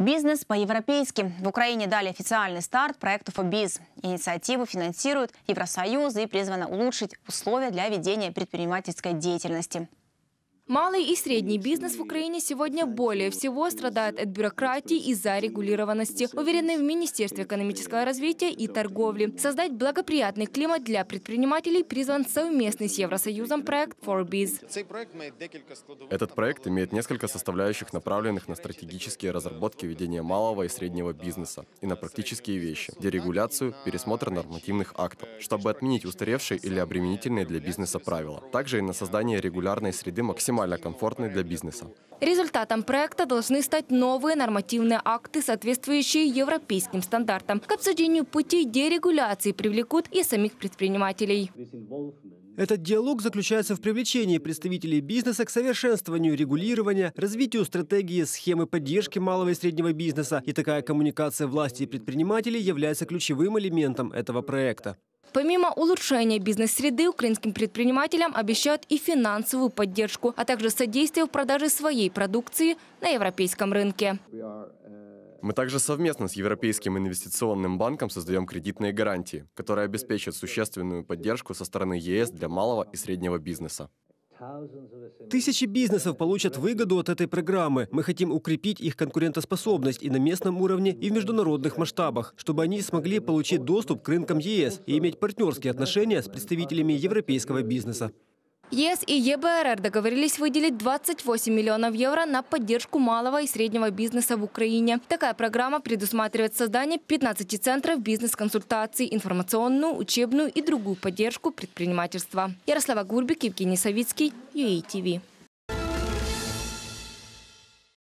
Бизнес по-европейски. В Украине дали официальный старт проекту «Фобиз». Инициативу финансируют Евросоюз и призвана улучшить условия для ведения предпринимательской деятельности. Малый и средний бизнес в Украине сегодня более всего страдает от бюрократии из-за регулированности, уверены в Министерстве экономического развития и торговли. Создать благоприятный климат для предпринимателей призван совместный с Евросоюзом проект ForBiz. Этот проект имеет несколько составляющих, направленных на стратегические разработки ведения малого и среднего бизнеса и на практические вещи, дерегуляцию, пересмотр нормативных актов, чтобы отменить устаревшие или обременительные для бизнеса правила. Также и на создание регулярной среды максимально максимально комфортной для бизнеса. Результатом проекта должны стать новые нормативные акты, соответствующие европейским стандартам. К обсуждению путей дерегуляции привлекут и самих предпринимателей. Этот диалог заключается в привлечении представителей бизнеса к совершенствованию регулирования, развитию стратегии, схемы поддержки малого и среднего бизнеса. И такая коммуникация власти и предпринимателей является ключевым элементом этого проекта. Помимо улучшения бизнес-среды, украинским предпринимателям обещают и финансовую поддержку, а также содействие в продаже своей продукции на европейском рынке. Мы также совместно с Европейским инвестиционным банком создаем кредитные гарантии, которые обеспечат существенную поддержку со стороны ЕС для малого и среднего бизнеса. Тысячи бизнесов получат выгоду от этой программы. Мы хотим укрепить их конкурентоспособность и на местном уровне, и в международных масштабах, чтобы они смогли получить доступ к рынкам ЕС и иметь партнерские отношения с представителями европейского бизнеса. ЕС и ЕБРР договорились выделить 28 миллионов евро на поддержку малого и среднего бизнеса в Украине. Такая программа предусматривает создание 15 центров бизнес-консультаций, информационную, учебную и другую поддержку предпринимательства. Ярослава Гурбик, Евгений Савицкий, UATV.